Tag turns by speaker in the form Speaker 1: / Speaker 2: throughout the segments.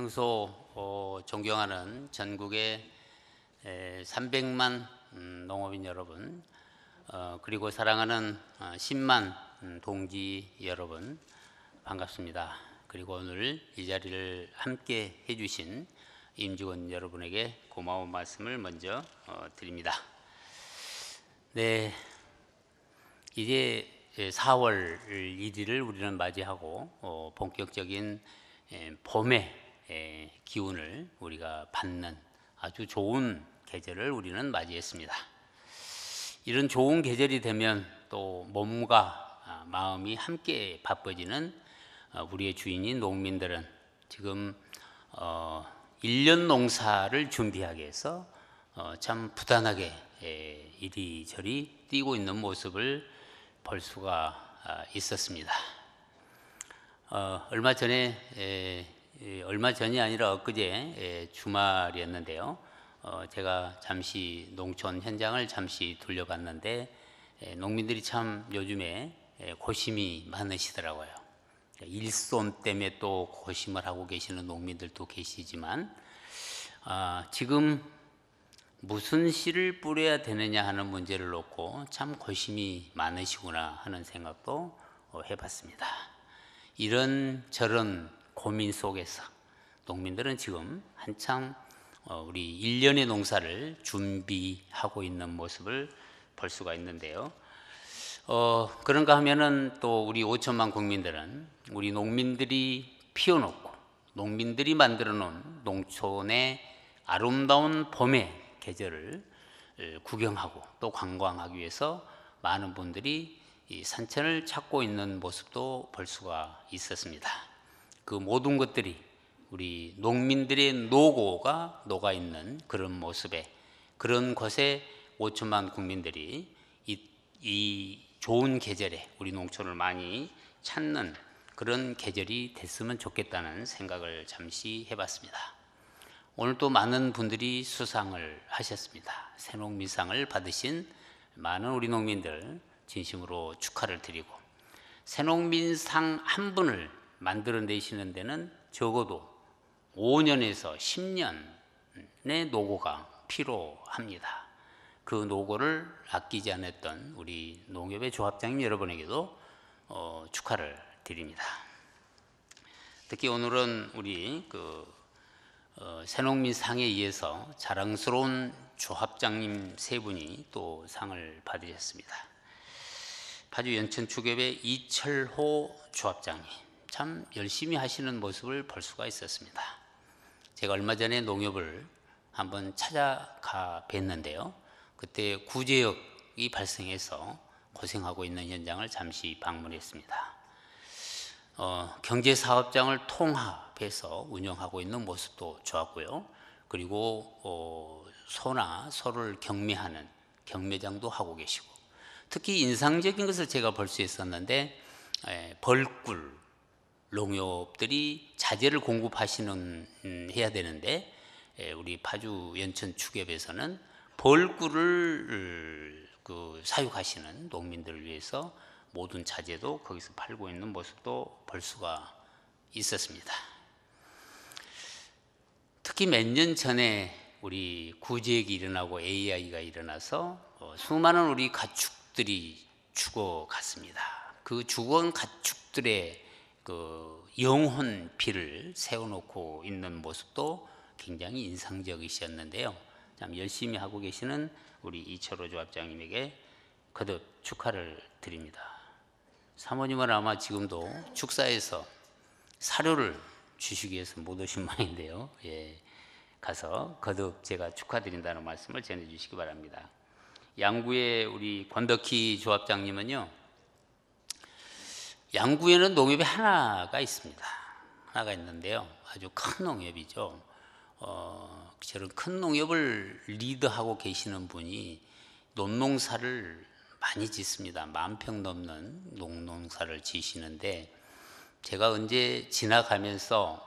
Speaker 1: 평소 어, 존경하는 전국의 에, 300만 음, 농업인 여러분 어, 그리고 사랑하는 어, 10만 음, 동지 여러분 반갑습니다. 그리고 오늘 이 자리를 함께 해주신 임직원 여러분에게 고마운 말씀을 먼저 어, 드립니다. 네, 이제 4월 예, 1일을 우리는 맞이하고 어, 본격적인 예, 봄의 예, 기운을 우리가 받는 아주 좋은 계절을 우리는 맞이했습니다. 이런 좋은 계절이 되면 또 몸과 아, 마음이 함께 바빠지는 어, 우리의 주인인 농민들은 지금 어, 1년 농사를 준비하기 위해서 어, 참 부단하게 예, 이리저리 뛰고 있는 모습을 볼 수가 아, 있었습니다. 어, 얼마 전에 예, 예, 얼마 전이 아니라 엊그제 예, 주말이었는데요. 어, 제가 잠시 농촌 현장을 잠시 둘러봤는데 예, 농민들이 참 요즘에 고심이 많으시더라고요. 그러니까 일손 때문에 또 고심을 하고 계시는 농민들도 계시지만 아, 지금 무슨 씨를 뿌려야 되느냐 하는 문제를 놓고 참 고심이 많으시구나 하는 생각도 어, 해봤습니다. 이런 저런 고민 속에서 농민들은 지금 한창 어, 우리 일년의 농사를 준비하고 있는 모습을 볼 수가 있는데요. 어, 그런가 하면은 또 우리 5천만 국민들은 우리 농민들이 피워놓고 농민들이 만들어 놓은 농촌의 아름다운 봄의 계절을 구경하고 또 관광하기 위해서 많은 분들이 산천을 찾고 있는 모습도 볼 수가 있었습니다. 그 모든 것들이 우리 농민들의 노고가 녹아 있는 그런 모습에 그런 것에 5천만 국민들이 이, 이 좋은 계절에 우리 농촌을 많이 찾는 그런 계절이 됐으면 좋겠다는 생각을 잠시 해봤습니다. 오늘 도 많은 분들이 수상을 하셨습니다. 새농민상을 받으신 많은 우리 농민들 진심으로 축하를 드리고 새농민상 한 분을 만들어내시는 데는 적어도 5년에서 10년의 노고가 필요합니다. 그 노고를 아끼지 않았던 우리 농협의 조합장님 여러분에게도 어, 축하를 드립니다. 특히 오늘은 우리 그 어, 새농민 상에 의해서 자랑스러운 조합장님 세 분이 또 상을 받으셨습니다. 파주 연천축협의 이철호 조합장님, 참 열심히 하시는 모습을 볼 수가 있었습니다. 제가 얼마 전에 농협을 한번 찾아가 뵀는데요. 그때 구제역이 발생해서 고생하고 있는 현장을 잠시 방문했습니다. 어, 경제사업장을 통합해서 운영하고 있는 모습도 좋았고요. 그리고 어, 소나 소를 경매하는 경매장도 하고 계시고 특히 인상적인 것을 제가 볼 수 있었는데 에, 벌꿀 농협들이 자재를 공급하시는 음, 해야 되는데 예, 우리 파주 연천 축협에서는 벌꿀을 그 사육하시는 농민들을 위해서 모든 자재도 거기서 팔고 있는 모습도 볼 수가 있었습니다. 특히 몇 년 전에 우리 구제액이 일어나고 AI가 일어나서 어, 수많은 우리 가축들이 죽어갔습니다. 그 죽은 가축들의 그영혼비를 세워놓고 있는 모습도 굉장히 인상적이셨는데요. 참 열심히 하고 계시는 우리 이철호 조합장님에게 거듭 축하를 드립니다. 사모님은 아마 지금도 축사에서 사료를 주시기 위해서 못 오신 모양인데요. 예. 가서 거듭 제가 축하드린다는 말씀을 전해주시기 바랍니다. 양구의 우리 권덕희 조합장님은요. 양구에는 농협이 하나가 있습니다. 하나가 있는데요. 아주 큰 농협이죠. 어, 저런 큰 농협을 리드하고 계시는 분이 논농사를 많이 짓습니다. 만평 넘는 농농사를 지시는데 제가 언제 지나가면서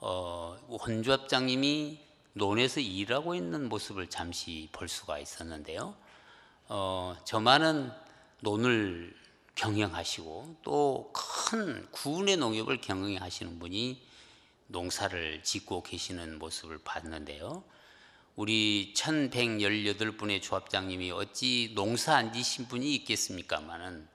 Speaker 1: 어, 원조합장님이 논에서 일하고 있는 모습을 잠시 볼 수가 있었는데요. 어, 저만은 논을 경영하시고 또 큰 구운의 농협을 경영하시는 분이 농사를 짓고 계시는 모습을 봤는데요. 우리 1118분의 조합장님이 어찌 농사 안 지신 분이 있겠습니까마는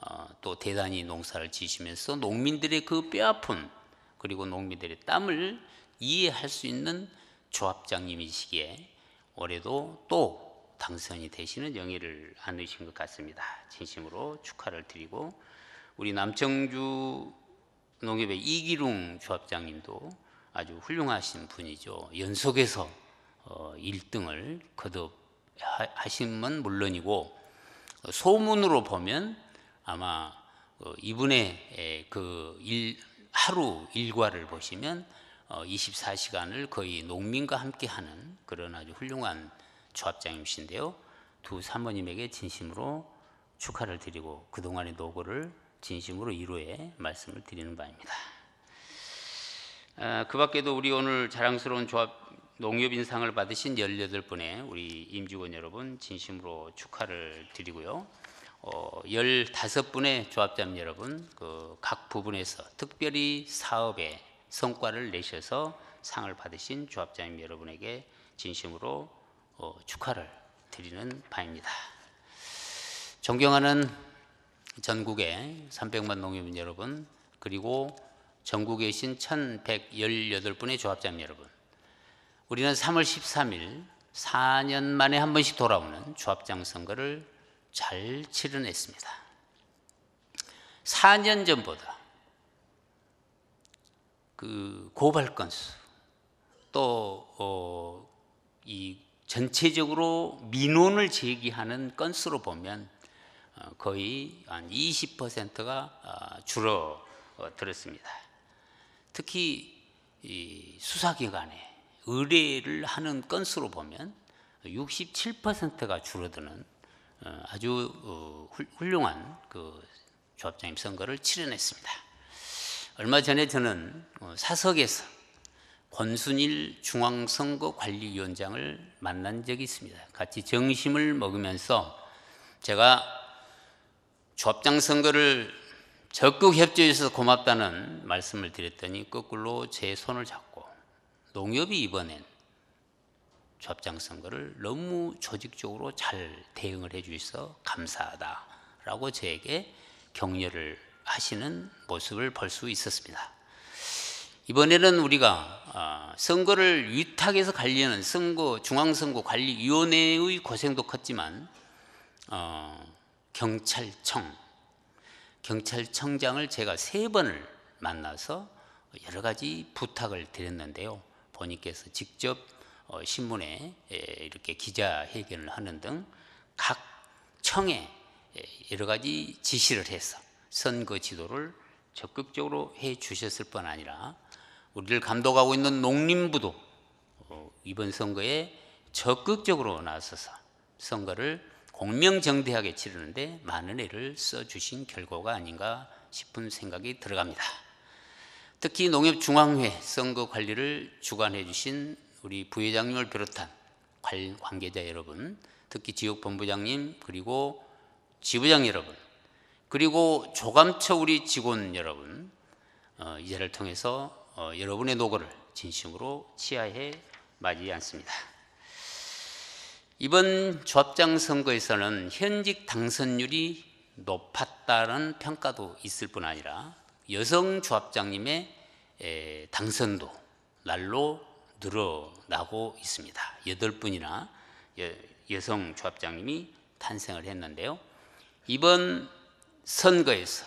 Speaker 1: 어, 또 대단히 농사를 지시면서 농민들의 그 뼈아픔 그리고 농민들의 땀을 이해할 수 있는 조합장님이시기에 올해도 또 당선이 되시는 영예를 안으신 것 같습니다. 진심으로 축하를 드리고 우리 남청주 농협의 이기룡 조합장님도 아주 훌륭하신 분이죠. 연속해서 1등을 어, 거듭하신건 물론이고 소문으로 보면 아마 어, 이분의 그 일, 하루 일과를 보시면 24시간을 어, 거의 농민과 함께하는 그런 아주 훌륭한 조합장님이신데요. 두 사모님에게 진심으로 축하를 드리고 그동안의 노고를 진심으로 이루해 말씀을 드리는 바입니다. 아, 그 밖에도 우리 오늘 자랑스러운 조합 농협인상을 받으신 18분의 우리 임직원 여러분 진심으로 축하를 드리고요. 어, 15분의 조합장 여러분 그각 부분에서 특별히 사업에 성과를 내셔서 상을 받으신 조합장님 여러분에게 진심으로 어, 축하를 드리는 바입니다. 존경하는 전국의 300만 농민 여러분 그리고 전국에 계신 1118분의 조합장 여러분 우리는 3월 13일 4년 만에 한 번씩 돌아오는 조합장 선거를 잘 치러냈습니다. 4년 전보다 그 고발 건수 또이 어, 전체적으로 민원을 제기하는 건수로 보면 어, 거의 한 20%가 어, 줄어들었습니다. 특히 수사기관에 의뢰를 하는 건수로 보면 67%가 줄어드는 어, 아주 훌륭한 그 조합장님 선거를 치러냈습니다. 얼마 전에 저는 사석에서 권순일 중앙선거관리위원장을 만난 적이 있습니다. 같이 정심을 먹으면서 제가 조장 선거를 적극 협조해 서 고맙다는 말씀을 드렸더니 거꾸로 제 손을 잡고 농협이 이번엔 조장 선거를 너무 조직적으로 잘 대응을 해 주셔서 감사하다라고 저에게 격려를 하시는 모습을 볼 수 있었습니다. 이번에는 우리가 아, 선거를 위탁해서 관리하는 선거 중앙선거 관리위원회의 고생도 컸지만 어, 경찰청 경찰청장을 제가 세 번을 만나서 여러 가지 부탁을 드렸는데요. 본인께서 직접 어, 신문에 에, 예, 이렇게 기자회견을 하는 등 각 청에 에 예, 여러 가지 지시를 해서 선거 지도를 적극적으로 해 주셨을 뿐 아니라 우리를 감독하고 있는 농림부도 어, 이번 선거에 적극적으로 나서서 선거를 공명정대하게 치르는데 많은 애를 써주신 결과가 아닌가 싶은 생각이 들어갑니다. 특히 농협중앙회 선거 관리를 주관해 주신 우리 부회장님을 비롯한 관계자 여러분, 특히 지역본부장님, 그리고 지부장 여러분, 그리고 조감처 우리 직원 여러분, 어, 이 자를 통해서 어, 여러분의 노고를 진심으로 치하해 마지 않습니다. 이번 조합장 선거에서는 현직 당선율이 높았다는 평가도 있을 뿐 아니라 여성 조합장님의 에, 당선도 날로 늘어나고 있습니다. 여덟 분이나 여성 조합장님이 탄생을 했는데요. 이번 선거에서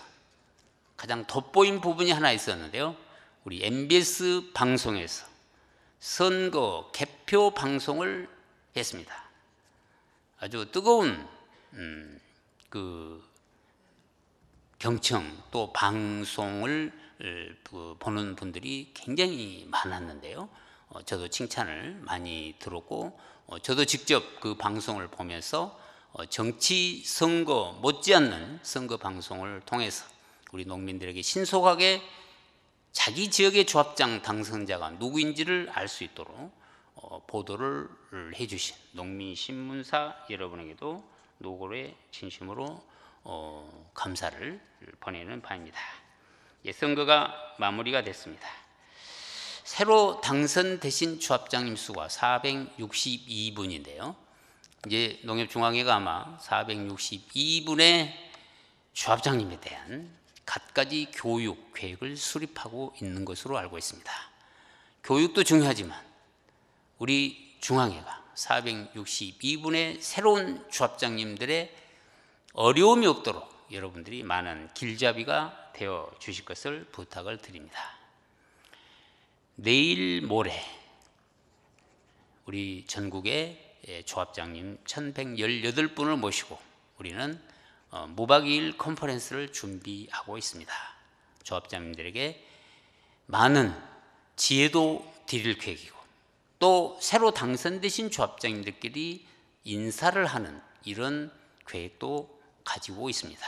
Speaker 1: 가장 돋보인 부분이 하나 있었는데요. 우리 MBS 방송에서 선거 개표 방송을 했습니다. 아주 뜨거운 음, 그 경청 또 방송을 그 보는 분들이 굉장히 많았는데요. 어, 저도 칭찬을 많이 들었고 어, 저도 직접 그 방송을 보면서 어, 정치 선거 못지않는 선거 방송을 통해서 우리 농민들에게 신속하게 자기 지역의 조합장 당선자가 누구인지를 알 수 있도록 어, 보도를 해주신 농민신문사 여러분에게도 노골의 진심으로 어, 감사를 보내는 바입니다. 예, 선거가 마무리가 됐습니다. 새로 당선되신 조합장님 수가 462분인데요. 이제 농협중앙회가 아마 462분의 조합장님에 대한 갖가지 교육 계획을 수립하고 있는 것으로 알고 있습니다. 교육도 중요하지만 우리 중앙회가 462분의 새로운 조합장님들의 어려움이 없도록 여러분들이 많은 길잡이가 되어 주실 것을 부탁을 드립니다. 내일 모레 우리 전국의 예, 조합장님 1118분을 모시고 우리는 어, 모박 2일 컨퍼런스를 준비하고 있습니다. 조합장님들에게 많은 지혜도 드릴 계획이고 또 새로 당선되신 조합장님들끼리 인사를 하는 이런 계획도 가지고 있습니다.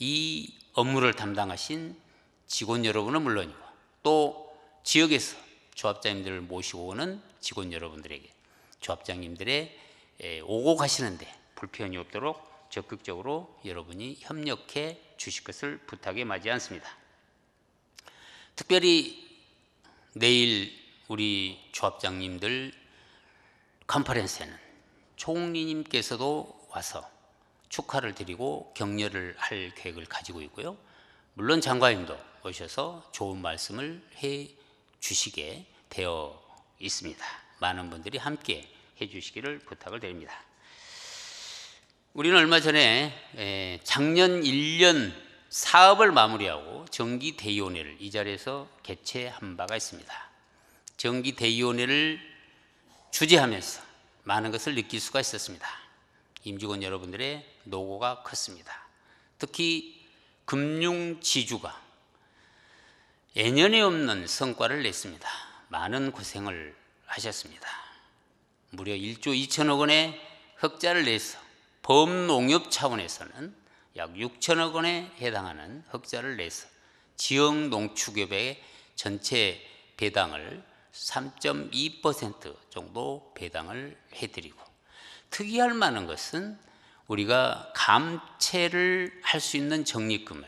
Speaker 1: 이 업무를 담당하신 직원 여러분은 물론이고 또 지역에서 조합장님들을 모시고 오는 직원 여러분들에게 조합장님들의 오고 가시는데 불편이 없도록 적극적으로 여러분이 협력해 주실 것을 부탁에 마지 않습니다. 특별히 내일 우리 조합장님들 컨퍼런스에는 총리님께서도 와서 축하를 드리고 격려를 할 계획을 가지고 있고요. 물론 장관님도 오셔서 좋은 말씀을 해 주시게 되어 있습니다. 많은 분들이 함께 해 주시기를 부탁을 드립니다. 우리는 얼마 전에 예, 작년 1년 사업을 마무리하고 정기 대의원회를 이 자리에서 개최한 바가 있습니다. 정기 대의원회를 주재하면서 많은 것을 느낄 수가 있었습니다. 임직원 여러분들의 노고가 컸습니다. 특히 금융지주가 예년에 없는 성과를 냈습니다. 많은 고생을 하셨습니다. 무려 1조 2천억 원의 흑자를 내서 범농협 차원에서는 약 6천억 원에 해당하는 흑자를 내서 지역 농축협의 전체 배당을 3.2% 정도 배당을 해드리고 특이할 만한 것은 우리가 감채를 할 수 있는 적립금을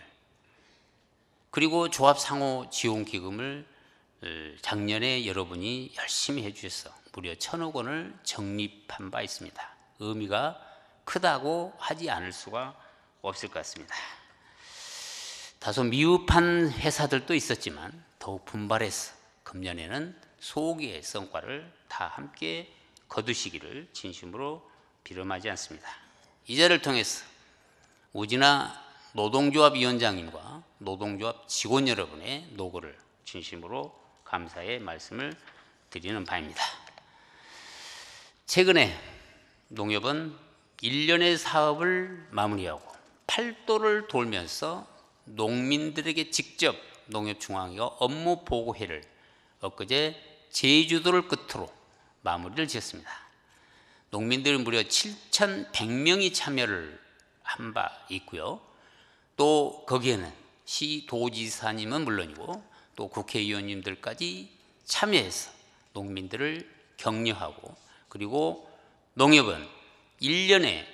Speaker 1: 그리고 조합상호 지원기금을 어, 작년에 여러분이 열심히 해주셔서 무려 천억 원을 적립한 바 있습니다. 의미가 크다고 하지 않을 수가 없을 것 같습니다. 다소 미흡한 회사들도 있었지만 더욱 분발해서 금년에는 소기의 성과를 다 함께 거두시기를 진심으로 비름하지 않습니다. 이 자를 통해서 우진아 노동조합위원장님과 노동조합 직원 여러분의 노고를 진심으로 감사의 말씀을 드리는 바입니다. 최근에 농협은 1년의 사업을 마무리하고 팔도를 돌면서 농민들에게 직접 농협중앙회가 업무 보고회를 엊그제 제주도를 끝으로 마무리를 지었습니다. 농민들 무려 7,100명이 참여를 한 바 있고요. 또 거기에는 시 도지사님은 물론이고 또 국회의원님들까지 참여해서 농민들을 격려하고 그리고 농협은 1년에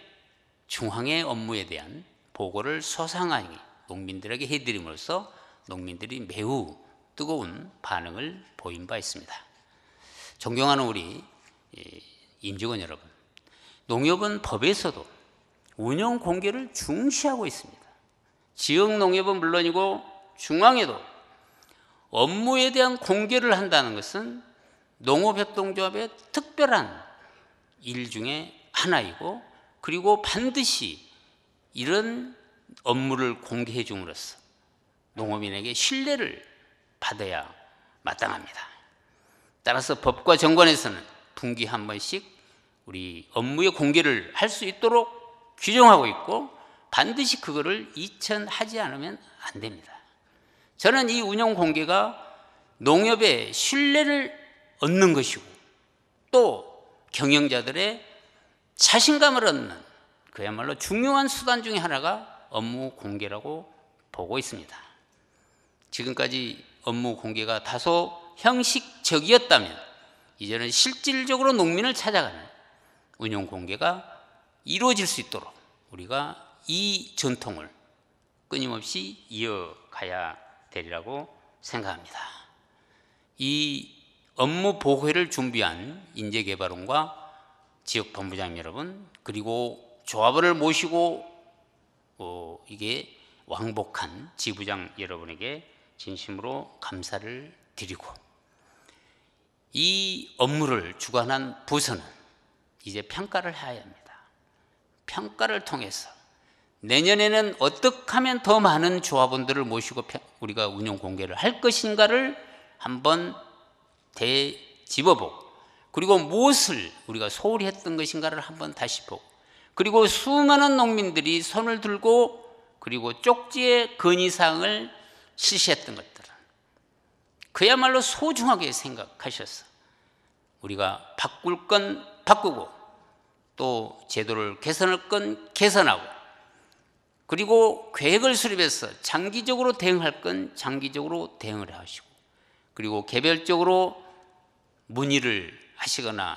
Speaker 1: 중앙의 업무에 대한 보고를 소상하게 농민들에게 해드림으로써 농민들이 매우 뜨거운 반응을 보인 바 있습니다. 존경하는 우리 임직원 여러분, 농협은 법에서도 운영 공개를 중시하고 있습니다. 지역 농협은 물론이고 중앙에도 업무에 대한 공개를 한다는 것은 농업협동조합의 특별한 일 중에 하나이고 그리고 반드시 이런 업무를 공개해 줌으로써 농업인에게 신뢰를 받아야 마땅합니다. 따라서 법과 정관에서는 분기 한 번씩 우리 업무의 공개를 할 수 있도록 규정하고 있고 반드시 그거를 이천하지 않으면 안 됩니다. 저는 이 운영 공개가 농협의 신뢰를 얻는 것이고 또 경영자들의 자신감을 얻는 그야말로 중요한 수단 중의 하나가 업무 공개라고 보고 있습니다. 지금까지 업무 공개가 다소 형식적이었다면 이제는 실질적으로 농민을 찾아가는 운용 공개가 이루어질 수 있도록 우리가 이 전통을 끊임없이 이어가야 되리라고 생각합니다. 이 업무 보호회를 준비한 인재개발원과 지역 본부장 여러분 그리고 조합원을 모시고 어, 이게 왕복한 지부장 여러분에게 진심으로 감사를 드리고 이 업무를 주관한 부서는 이제 평가를 해야 합니다. 평가를 통해서 내년에는 어떻게 하면 더 많은 조합원들을 모시고 우리가 운영 공개를 할 것인가를 한번 대집어보고 그리고 무엇을 우리가 소홀히 했던 것인가를 한번 다시 보고 그리고 수많은 농민들이 손을 들고 그리고 쪽지의 건의사항을 실시했던 것들은 그야말로 소중하게 생각하셔서 우리가 바꿀 건 바꾸고 또 제도를 개선할 건 개선하고 그리고 계획을 수립해서 장기적으로 대응할 건 장기적으로 대응을 하시고 그리고 개별적으로 문의를 하시거나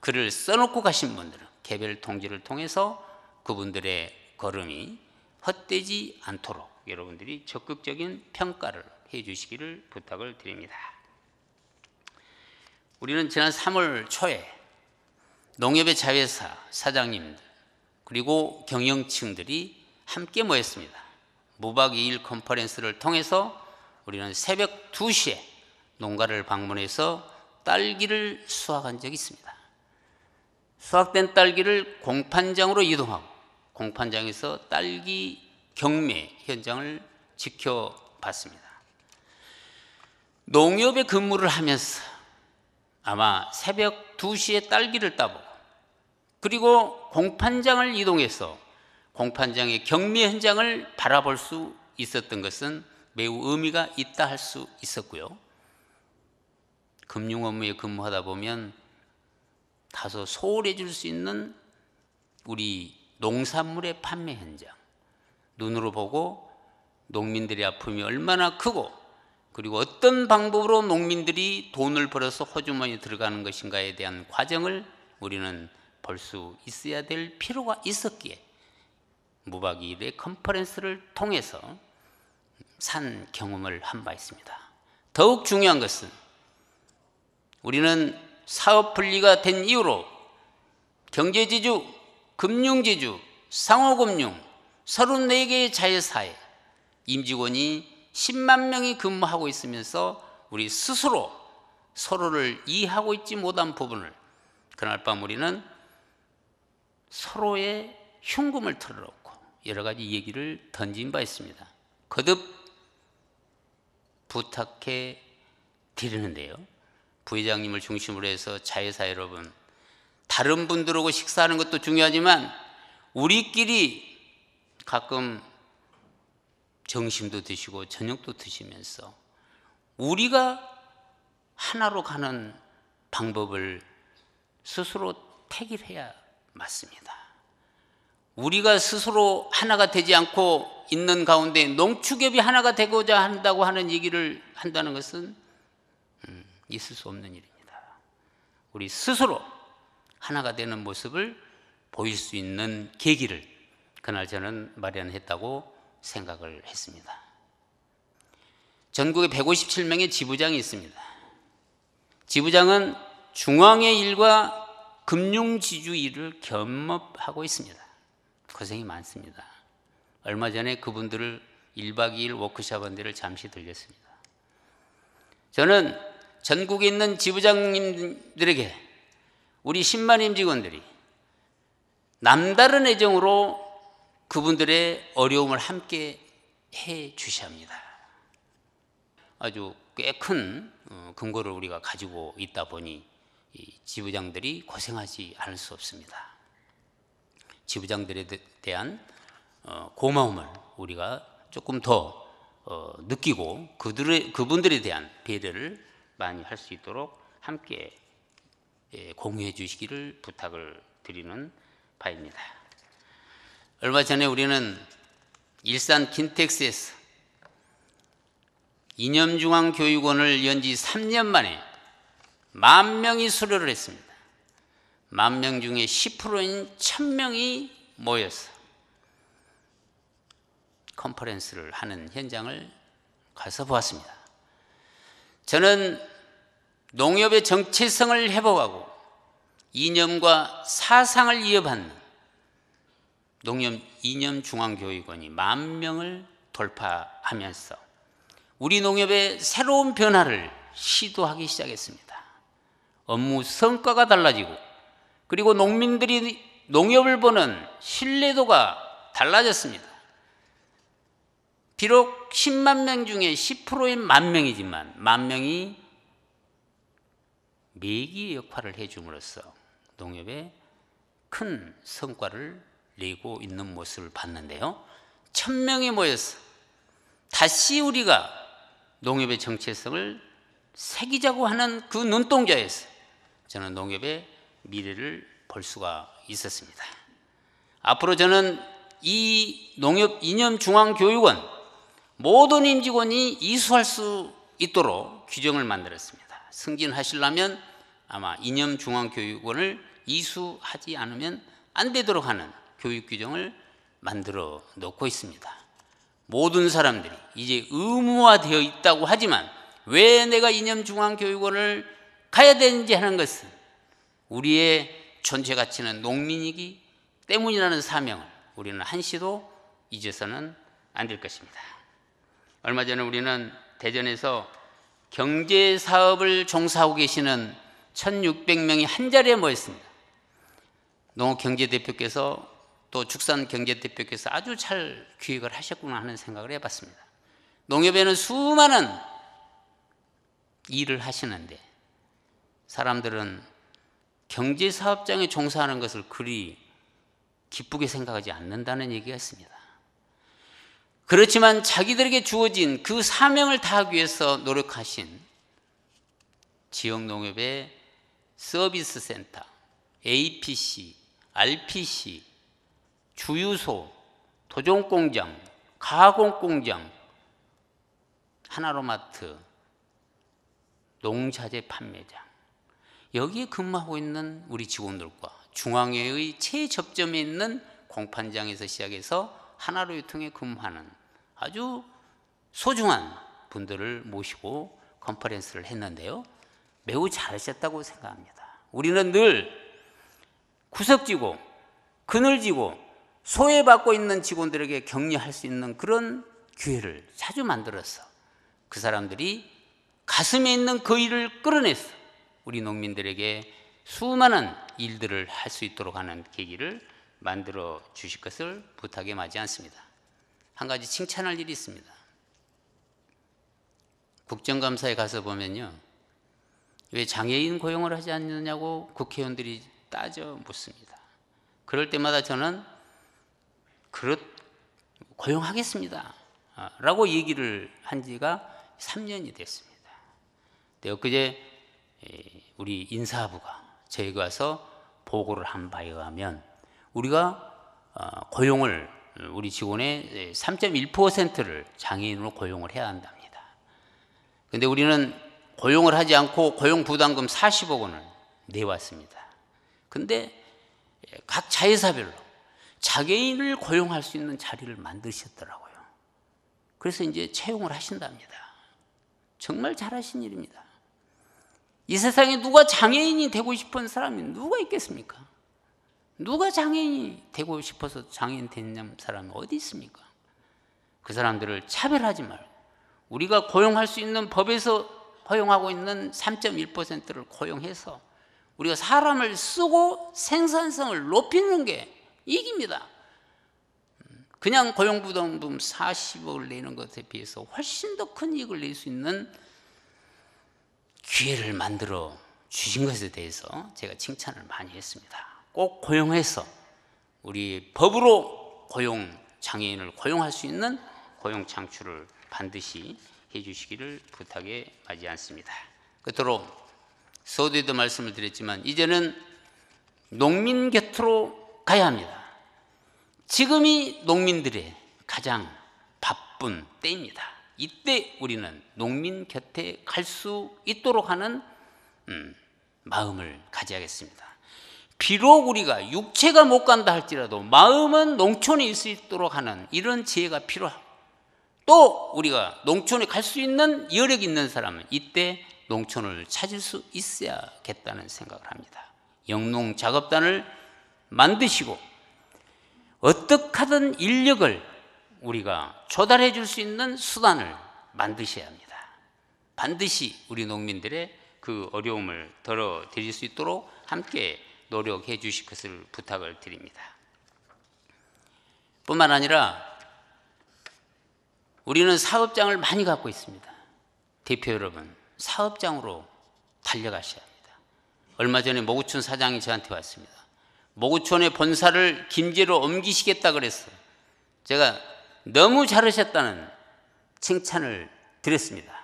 Speaker 1: 글을 써놓고 가신 분들은 개별 통지를 통해서 그분들의 걸음이 헛되지 않도록 여러분들이 적극적인 평가를 해 주시기를 부탁을 드립니다. 우리는 지난 3월 초에 농협의 자회사 사장님들 그리고 경영층들이 함께 모였습니다. 무박 2일 컨퍼런스를 통해서 우리는 새벽 2시에 농가를 방문해서 딸기를 수확한 적이 있습니다. 수확된 딸기를 공판장으로 이동하고 공판장에서 딸기 경매 현장을 지켜봤습니다. 농협에 근무를 하면서 아마 새벽 2시에 딸기를 따보고 그리고 공판장을 이동해서 공판장의 경매 현장을 바라볼 수 있었던 것은 매우 의미가 있다 할 수 있었고요. 금융 업무에 근무하다 보면 다소 소홀해 질수 있는 우리 농산물의 판매 현장. 눈으로 보고 농민들의 아픔이 얼마나 크고 그리고 어떤 방법으로 농민들이 돈을 벌어서 호주머니에 들어가는 것인가에 대한 과정을 우리는 볼 수 있어야 될 필요가 있었기에 무박 2일의 컨퍼런스를 통해서 산 경험을 한 바 있습니다. 더욱 중요한 것은 우리는 사업 분리가 된 이후로 경제지주, 금융지주, 상호금융 34개의 자회사에 임직원이 10만 명이 근무하고 있으면서 우리 스스로 서로를 이해하고 있지 못한 부분을 그날 밤 우리는 서로의 흉금을 털어놓고 여러 가지 얘기를 던진 바 있습니다. 거듭 부탁해 드리는데요. 부회장님을 중심으로 해서 자회사 여러분 다른 분들하고 식사하는 것도 중요하지만 우리끼리 가끔 점심도 드시고 저녁도 드시면서 우리가 하나로 가는 방법을 스스로 택일해야 맞습니다. 우리가 스스로 하나가 되지 않고 있는 가운데 농축엽이 하나가 되고자 한다고 하는 얘기를 한다는 것은 있을 수 없는 일입니다. 우리 스스로 하나가 되는 모습을 보일 수 있는 계기를 그날 저는 마련했다고 생각을 했습니다. 전국에 157명의 지부장이 있습니다. 지부장은 중앙의 일과 금융지주 일을 겸업하고 있습니다. 고생이 많습니다. 얼마 전에 그분들을 1박 2일 워크숍 한 데를 잠시 들렸습니다. 저는 전국에 있는 지부장님들에게 우리 10만 임직원들이 남다른 애정으로 그분들의 어려움을 함께 해 주셔야 합니다. 아주 꽤큰 어, 근거를 우리가 가지고 있다 보니 지부장들이 고생하지 않을 수 없습니다. 지부장들에 대한 어, 고마움을 우리가 조금 더 어, 느끼고 그들의, 그분들에 대한 배려를 많이 할 수 있도록 함께 예, 공유해 주시기를 부탁을 드리는 바입니다. 얼마 전에 우리는 일산 긴텍스에서 이념중앙교육원을 연지 3년 만에 만 명이 수료를 했습니다. 만 명 중에 10%인 1명이 모여서 컨퍼런스를 하는 현장을 가서 보았습니다. 저는 농협의 정체성을 회복하고 이념과 사상을 이어받는 농협 이념 중앙교육원이 만 명을 돌파하면서 우리 농협의 새로운 변화를 시도하기 시작했습니다. 업무 성과가 달라지고 그리고 농민들이 농협을 보는 신뢰도가 달라졌습니다. 비록 10만 명 중에 10%인 만 명이지만 만 명이 매기의 역할을 해줌으로써 농협에 큰 성과를 내고 있는 모습을 봤는데요. 천 명이 모여서 다시 우리가 농협의 정체성을 새기자고 하는 그 눈동자에서 저는 농협의 미래를 볼 수가 있었습니다. 앞으로 저는 이 농협 이념중앙교육원 모든 임직원이 이수할 수 있도록 규정을 만들었습니다. 승진하시려면 아마 이념 중앙 교육원을 이수하지 않으면 안 되도록 하는 교육 규정을 만들어 놓고 있습니다. 모든 사람들이 이제 의무화되어 있다고 하지만 왜 내가 이념 중앙 교육원을 가야 되는지 하는 것은 우리의 존재 가치는 농민이기 때문이라는 사명을 우리는 한시도 잊어서는 안 될 것입니다. 얼마 전에 우리는 대전에서 경제 사업을 종사하고 계시는 1,600명이 한 자리에 모였습니다. 농업경제대표께서 또 축산경제대표께서 아주 잘 기획을 하셨구나 하는 생각을 해봤습니다. 농협에는 수많은 일을 하시는데 사람들은 경제사업장에 종사하는 것을 그리 기쁘게 생각하지 않는다는 얘기였습니다. 그렇지만 자기들에게 주어진 그 사명을 다하기 위해서 노력하신 지역 농협의 서비스 센터, APC, RPC, 주유소, 도종공장, 가공공장, 하나로마트, 농자재 판매장. 여기에 근무하고 있는 우리 직원들과 중앙회의 최접점에 있는 공판장에서 시작해서 하나로 유통에 근무하는 아주 소중한 분들을 모시고 컨퍼런스를 했는데요. 매우 잘하셨다고 생각합니다. 우리는 늘 구석지고 그늘지고 소외받고 있는 직원들에게 격려할 수 있는 그런 기회를 자주 만들어서 그 사람들이 가슴에 있는 그 일을 끌어내서 우리 농민들에게 수많은 일들을 할 수 있도록 하는 계기를 만들어 주실 것을 부탁에 마지 않습니다. 한 가지 칭찬할 일이 있습니다. 국정감사에 가서 보면요. 왜 장애인 고용을 하지 않느냐고 국회의원들이 따져 묻습니다. 그럴 때마다 저는 그렇 고용하겠습니다. 아, 라고 얘기를 한 지가 3년이 됐습니다. 근데 엊그제 우리 인사부가 저희가 와서 보고를 한 바에 의하면 우리가 어, 고용을 우리 직원의 3.1%를 장애인으로 고용을 해야 한답니다. 근데 우리는 고용을 하지 않고 고용 부담금 40억 원을 내왔습니다. 근데 각 자회사별로 자개인을 고용할 수 있는 자리를 만드셨더라고요. 그래서 이제 채용을 하신답니다. 정말 잘하신 일입니다. 이 세상에 누가 장애인이 되고 싶은 사람이 누가 있겠습니까? 누가 장애인이 되고 싶어서 장애인 된 사람이 어디 있습니까? 그 사람들을 차별하지 말고 우리가 고용할 수 있는 법에서 허용하고 있는 3.1%를 고용해서 우리가 사람을 쓰고 생산성을 높이는 게 이깁니다. 그냥 고용부담금 40억을 내는 것에 비해서 훨씬 더 큰 이익을 낼 수 있는 기회를 만들어 주신 것에 대해서 제가 칭찬을 많이 했습니다. 꼭 고용해서 우리 법으로 고용 장애인을 고용할 수 있는 고용 창출을 반드시 해주시기를 부탁에 마지 않습니다. 끝으로 서두에도 말씀을 드렸지만 이제는 농민 곁으로 가야 합니다. 지금이 농민들의 가장 바쁜 때입니다. 이때 우리는 농민 곁에 갈 수 있도록 하는 음, 마음을 가져야겠습니다. 비록 우리가 육체가 못 간다 할지라도 마음은 농촌에 있을 수 있도록 하는 이런 지혜가 필요하고 또 우리가 농촌에 갈 수 있는 여력이 있는 사람은 이때 농촌을 찾을 수 있어야겠다는 생각을 합니다. 영농 작업단을 만드시고 어떻게 하든 인력을 우리가 조달해 줄 수 있는 수단을 만드셔야 합니다. 반드시 우리 농민들의 그 어려움을 덜어 드릴 수 있도록 함께 노력해 주실 것을 부탁을 드립니다. 뿐만 아니라 우리는 사업장을 많이 갖고 있습니다. 대표 여러분, 사업장으로 달려가셔야 합니다. 얼마 전에 모구촌 사장이 저한테 왔습니다. 모구촌의 본사를 김제로 옮기시겠다 그랬어. 제가 너무 잘하셨다는 칭찬을 드렸습니다.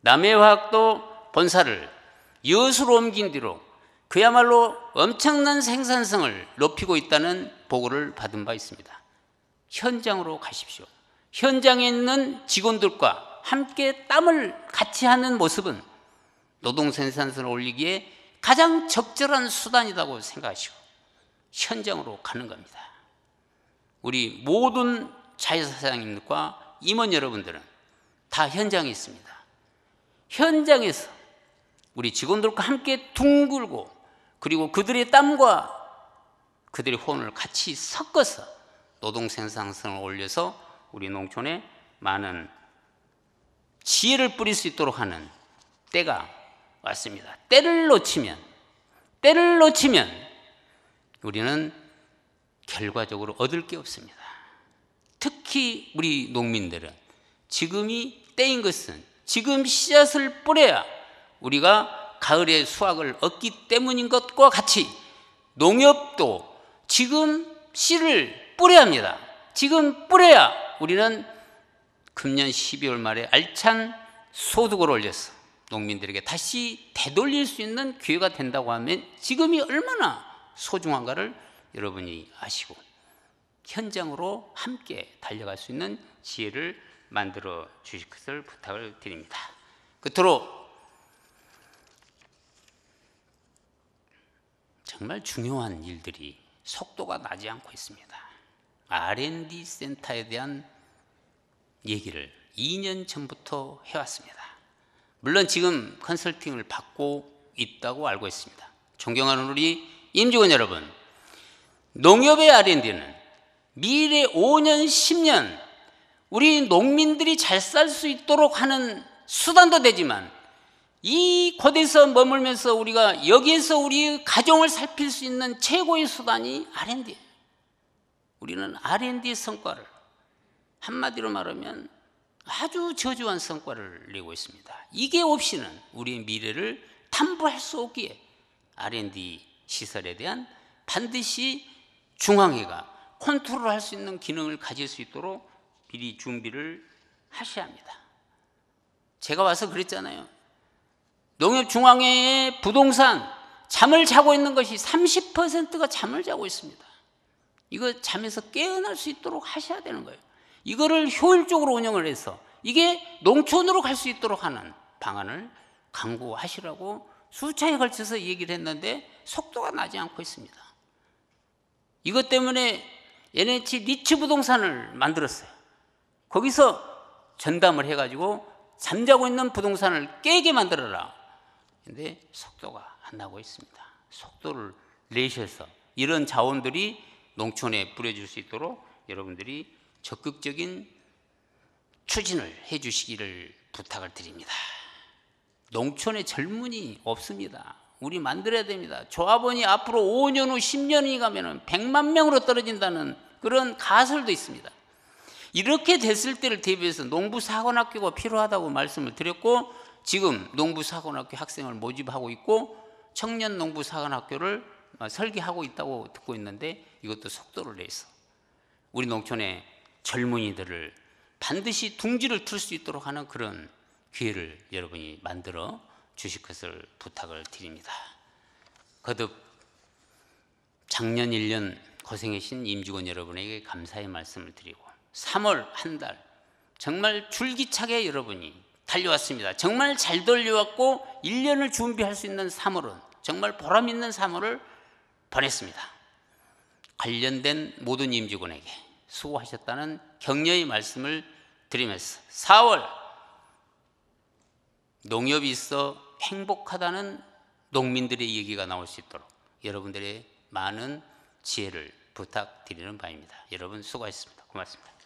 Speaker 1: 남해화학도 본사를 여수로 옮긴 뒤로 그야말로 엄청난 생산성을 높이고 있다는 보고를 받은 바 있습니다. 현장으로 가십시오. 현장에 있는 직원들과 함께 땀을 같이 하는 모습은 노동 생산성을 올리기에 가장 적절한 수단이라고 생각하시고 현장으로 가는 겁니다. 우리 모든 자회사장님과 임원 여러분들은 다 현장에 있습니다. 현장에서 우리 직원들과 함께 둥글고 그리고 그들의 땀과 그들의 혼을 같이 섞어서 노동 생산성을 올려서 우리 농촌에 많은 지혜를 뿌릴 수 있도록 하는 때가 왔습니다. 때를 놓치면 때를 놓치면 우리는 결과적으로 얻을 게 없습니다. 특히 우리 농민들은 지금이 때인 것은 지금 씨앗을 뿌려야 우리가 가을의 수확을 얻기 때문인 것과 같이 농협도 지금 씨를 뿌려야 합니다. 지금 뿌려야 우리는 금년 12월 말에 알찬 소득을 올려서 농민들에게 다시 되돌릴 수 있는 기회가 된다고 하면 지금이 얼마나 소중한가를 여러분이 아시고 현장으로 함께 달려갈 수 있는 지혜를 만들어 주실 것을 부탁을 드립니다. 끝으로 정말 중요한 일들이 속도가 나지 않고 있습니다. R&D 센터에 대한 얘기를 2년 전부터 해왔습니다. 물론 지금 컨설팅을 받고 있다고 알고 있습니다. 존경하는 우리 임직원 여러분, 농협의 R&D는 미래 5년, 10년 우리 농민들이 잘 살 수 있도록 하는 수단도 되지만 이곳에서 머물면서 우리가 여기에서 우리 가정을 살필 수 있는 최고의 수단이 R&D. 우리는 R&D 성과를 한마디로 말하면 아주 저조한 성과를 내고 있습니다. 이게 없이는 우리의 미래를 담보할 수 없기에 R&D 시설에 대한 반드시 중앙회가 컨트롤할 수 있는 기능을 가질 수 있도록 미리 준비를 하셔야 합니다. 제가 와서 그랬잖아요. 농협중앙회의 부동산 잠을 자고 있는 것이 30%가 잠을 자고 있습니다. 이거 잠에서 깨어날 수 있도록 하셔야 되는 거예요. 이거를 효율적으로 운영을 해서 이게 농촌으로 갈 수 있도록 하는 방안을 강구하시라고 수차에 걸쳐서 얘기를 했는데 속도가 나지 않고 있습니다. 이것 때문에 NH 리츠 부동산을 만들었어요. 거기서 전담을 해가지고 잠자고 있는 부동산을 깨게 만들어라. 근데 속도가 안 나고 있습니다. 속도를 내셔서 이런 자원들이 농촌에 뿌려줄 수 있도록 여러분들이 적극적인 추진을 해 주시기를 부탁을 드립니다. 농촌에 젊은이 없습니다. 우리 만들어야 됩니다. 조합원이 앞으로 5년 후 10년이 가면 100만 명으로 떨어진다는 그런 가설도 있습니다. 이렇게 됐을 때를 대비해서 농부사관학교가 필요하다고 말씀을 드렸고 지금 농부사관학교 학생을 모집하고 있고 청년 농부사관학교를 어, 설계하고 있다고 듣고 있는데 이것도 속도를 내서 우리 농촌의 젊은이들을 반드시 둥지를 틀 수 있도록 하는 그런 기회를 여러분이 만들어 주실 것을 부탁을 드립니다. 거듭 작년 1년 고생하신 임직원 여러분에게 감사의 말씀을 드리고 3월 한 달 정말 줄기차게 여러분이 달려왔습니다. 정말 잘 돌려왔고 1년을 준비할 수 있는 사물은 정말 보람 있는 사물을 보냈습니다. 관련된 모든 임직원에게 수고하셨다는 격려의 말씀을 드리면서 4월 농협이 있어 행복하다는 농민들의 얘기가 나올 수 있도록 여러분들의 많은 지혜를 부탁드리는 바입니다. 여러분 수고하셨습니다. 고맙습니다.